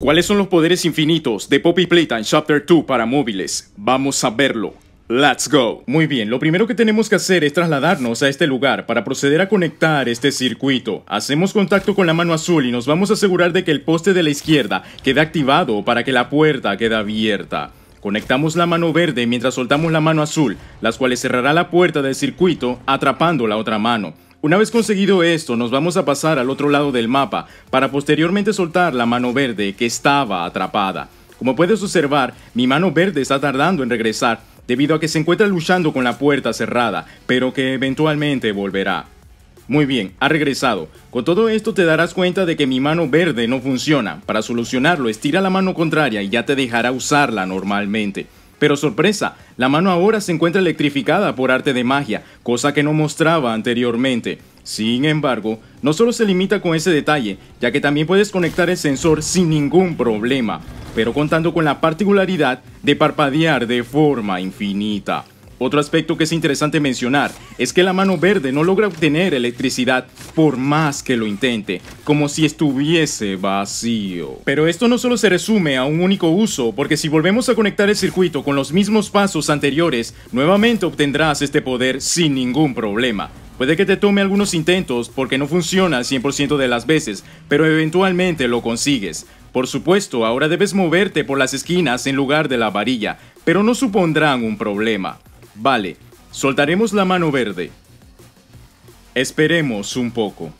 ¿Cuáles son los poderes infinitos de Poppy Playtime Chapter 2 para móviles? Vamos a verlo. Let's go. Muy bien, lo primero que tenemos que hacer es trasladarnos a este lugar para proceder a conectar este circuito. Hacemos contacto con la mano azul y nos vamos a asegurar de que el poste de la izquierda quede activado para que la puerta quede abierta. Conectamos la mano verde mientras soltamos la mano azul, las cuales cerrará la puerta del circuito atrapando la otra mano. Una vez conseguido esto, nos vamos a pasar al otro lado del mapa para posteriormente soltar la mano verde que estaba atrapada. Como puedes observar, mi mano verde está tardando en regresar debido a que se encuentra luchando con la puerta cerrada, pero que eventualmente volverá. Muy bien, ha regresado. Con todo esto te darás cuenta de que mi mano verde no funciona. Para solucionarlo, estira la mano contraria y ya te dejará usarla normalmente. Pero sorpresa, la mano ahora se encuentra electrificada por arte de magia, cosa que no mostraba anteriormente. Sin embargo, no solo se limita con ese detalle, ya que también puedes conectar el sensor sin ningún problema, pero contando con la particularidad de parpadear de forma infinita. Otro aspecto que es interesante mencionar es que la mano verde no logra obtener electricidad por más que lo intente, como si estuviese vacío. Pero esto no solo se resume a un único uso, porque si volvemos a conectar el circuito con los mismos pasos anteriores, nuevamente obtendrás este poder sin ningún problema. Puede que te tome algunos intentos porque no funciona al 100% de las veces, pero eventualmente lo consigues. Por supuesto, ahora debes moverte por las esquinas en lugar de la varilla, pero no supondrán un problema. Vale, soltaremos la mano verde. Esperemos un poco.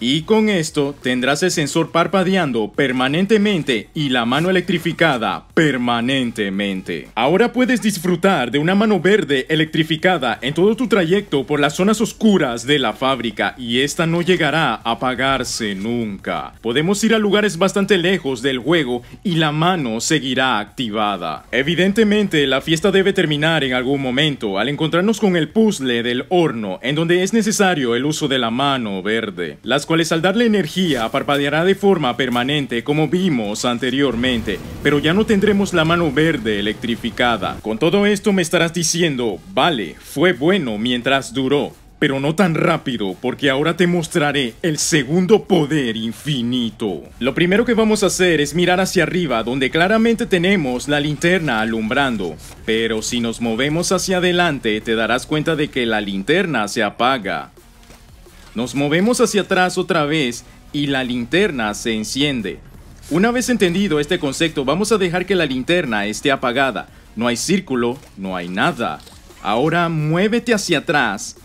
Y con esto tendrás el sensor parpadeando permanentemente y la mano electrificada permanentemente. Ahora puedes disfrutar de una mano verde electrificada en todo tu trayecto por las zonas oscuras de la fábrica y esta no llegará a apagarse nunca. Podemos ir a lugares bastante lejos del juego y la mano seguirá activada. Evidentemente la fiesta debe terminar en algún momento al encontrarnos con el puzzle del horno en donde es necesario el uso de la mano verde. Las cuales al darle energía parpadeará de forma permanente como vimos anteriormente, pero ya no tendremos la mano verde electrificada. Con todo esto me estarás diciendo, vale, fue bueno mientras duró, pero no tan rápido, porque ahora te mostraré el segundo poder infinito. Lo primero que vamos a hacer es mirar hacia arriba, donde claramente tenemos la linterna alumbrando. Pero si nos movemos hacia adelante, te darás cuenta de que la linterna se apaga. Nos movemos hacia atrás otra vez y la linterna se enciende. Una vez entendido este concepto, vamos a dejar que la linterna esté apagada. No hay círculo, no hay nada. Ahora muévete hacia atrás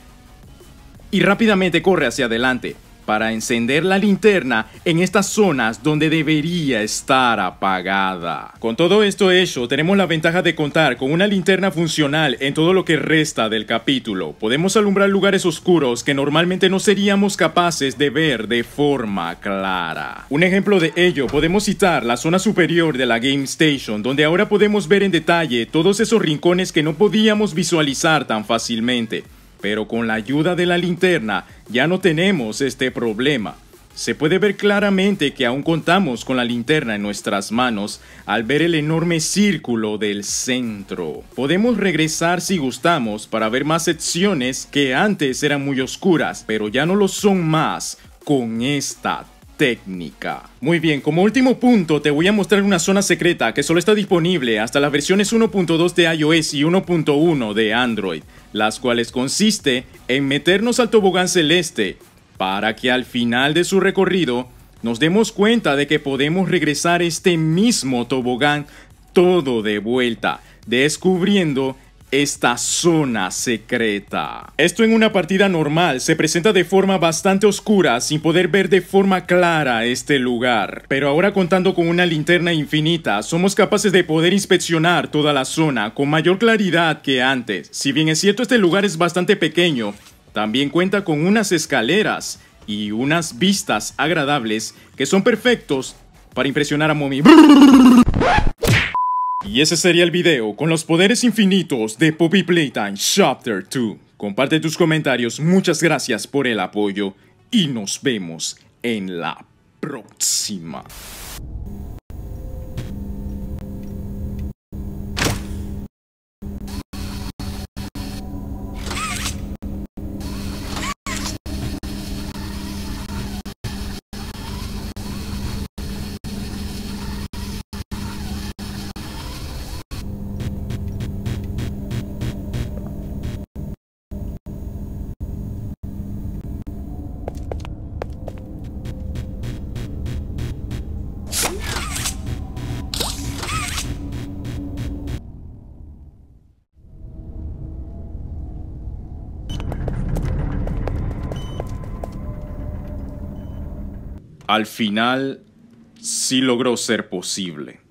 y rápidamente corre hacia adelante para encender la linterna en estas zonas donde debería estar apagada. Con todo esto hecho, tenemos la ventaja de contar con una linterna funcional en todo lo que resta del capítulo. Podemos alumbrar lugares oscuros que normalmente no seríamos capaces de ver de forma clara. Un ejemplo de ello podemos citar la zona superior de la Game Station, donde ahora podemos ver en detalle todos esos rincones que no podíamos visualizar tan fácilmente pero con la ayuda de la linterna ya no tenemos este problema. Se puede ver claramente que aún contamos con la linterna en nuestras manos al ver el enorme círculo del centro. Podemos regresar si gustamos para ver más secciones que antes eran muy oscuras, pero ya no lo son más con esta técnica. Muy bien, como último punto te voy a mostrar una zona secreta que solo está disponible hasta las versiones 1.2 de iOS y 1.1 de Android, las cuales consiste en meternos al tobogán celeste para que al final de su recorrido nos demos cuenta de que podemos regresar este mismo tobogán todo de vuelta, descubriendo esta zona secreta. Esto en una partida normal se presenta de forma bastante oscura sin poder ver de forma clara este lugar, pero ahora contando con una linterna infinita somos capaces de poder inspeccionar toda la zona con mayor claridad que antes. Si bien es cierto este lugar es bastante pequeño, también cuenta con unas escaleras y unas vistas agradables que son perfectos para impresionar a Mommy. Y ese sería el video con los poderes infinitos de Poppy Playtime Chapter 2. Comparte tus comentarios, muchas gracias por el apoyo y nos vemos en la próxima. al final sí logró ser posible.